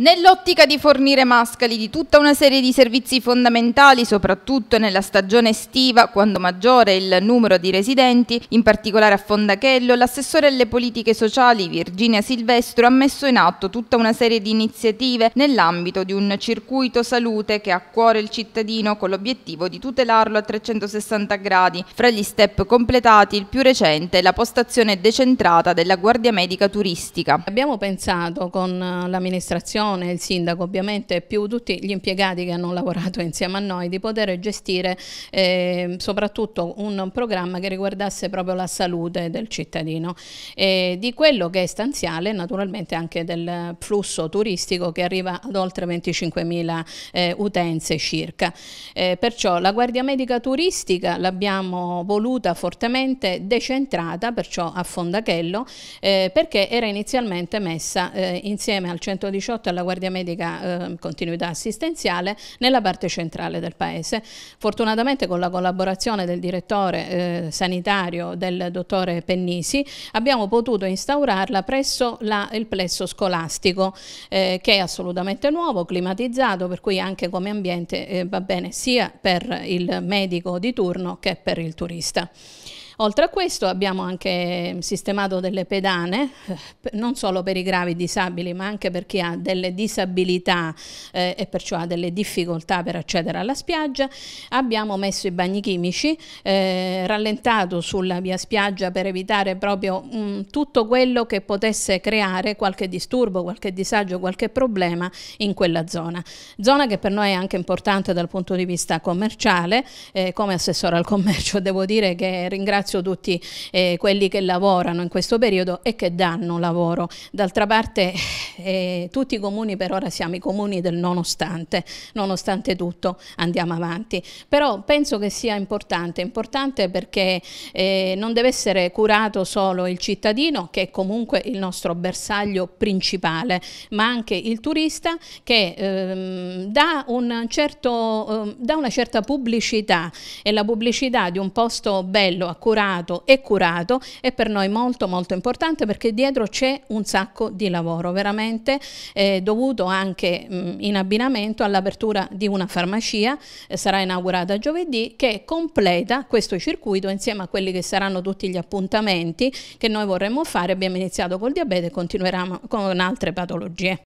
Nell'ottica di fornire Mascali di tutta una serie di servizi fondamentali, soprattutto nella stagione estiva, quando maggiore è il numero di residenti, in particolare a Fondachello, l'assessore alle politiche sociali Virginia Silvestro ha messo in atto tutta una serie di iniziative nell'ambito di un circuito salute che ha a cuore il cittadino con l'obiettivo di tutelarlo a 360 gradi. Fra gli step completati, il più recente è la postazione decentrata della Guardia Medica Turistica. Abbiamo pensato con eh, l'amministrazione persone, il sindaco ovviamente, più tutti gli impiegati che hanno lavorato insieme a noi, di poter gestire eh, soprattutto un programma che riguardasse proprio la salute del cittadino e di quello che è stanziale naturalmente anche del flusso turistico che arriva ad oltre 25.000 eh, utenze circa. Eh, perciò la Guardia Medica Turistica l'abbiamo voluta fortemente decentrata, perciò a Fondachello, eh, perché era inizialmente messa eh, insieme al 118 e alla della Guardia Medica eh, Continuità Assistenziale nella parte centrale del paese. Fortunatamente con la collaborazione del direttore eh, sanitario del dottore Pennisi abbiamo potuto instaurarla presso la, il plesso scolastico eh, che è assolutamente nuovo, climatizzato, per cui anche come ambiente eh, va bene sia per il medico di turno che per il turista. Oltre a questo abbiamo anche sistemato delle pedane, eh, non solo per i gravi disabili ma anche per chi ha delle disabilità eh, e perciò ha delle difficoltà per accedere alla spiaggia. Abbiamo messo i bagni chimici, eh, rallentato sulla via spiaggia per evitare proprio mh, mm, tutto quello che potesse creare qualche disturbo, qualche disagio, qualche problema in quella zona. Zona che per noi è anche importante dal punto di vista commerciale, eh, come assessore al commercio devo dire che ringrazio ringrazio tutti eh, quelli che lavorano in questo periodo e che danno lavoro. D'altra parte eh, tutti i comuni per ora siamo i comuni del nonostante, nonostante tutto andiamo avanti, però penso che sia importante, importante perché eh, non deve essere curato solo il cittadino che è comunque il nostro bersaglio principale, ma anche il turista che ehm, dà, un certo, eh, dà una certa pubblicità e la pubblicità di un posto bello, accurato e curato è per noi molto molto importante perché dietro c'è un sacco di lavoro, veramente sicuramente eh, dovuto anche mh, mm, in abbinamento all'apertura di una farmacia, eh, sarà inaugurata giovedì, che completa questo circuito insieme a quelli che saranno tutti gli appuntamenti che noi vorremmo fare. Abbiamo iniziato col diabete e continueremo con altre patologie.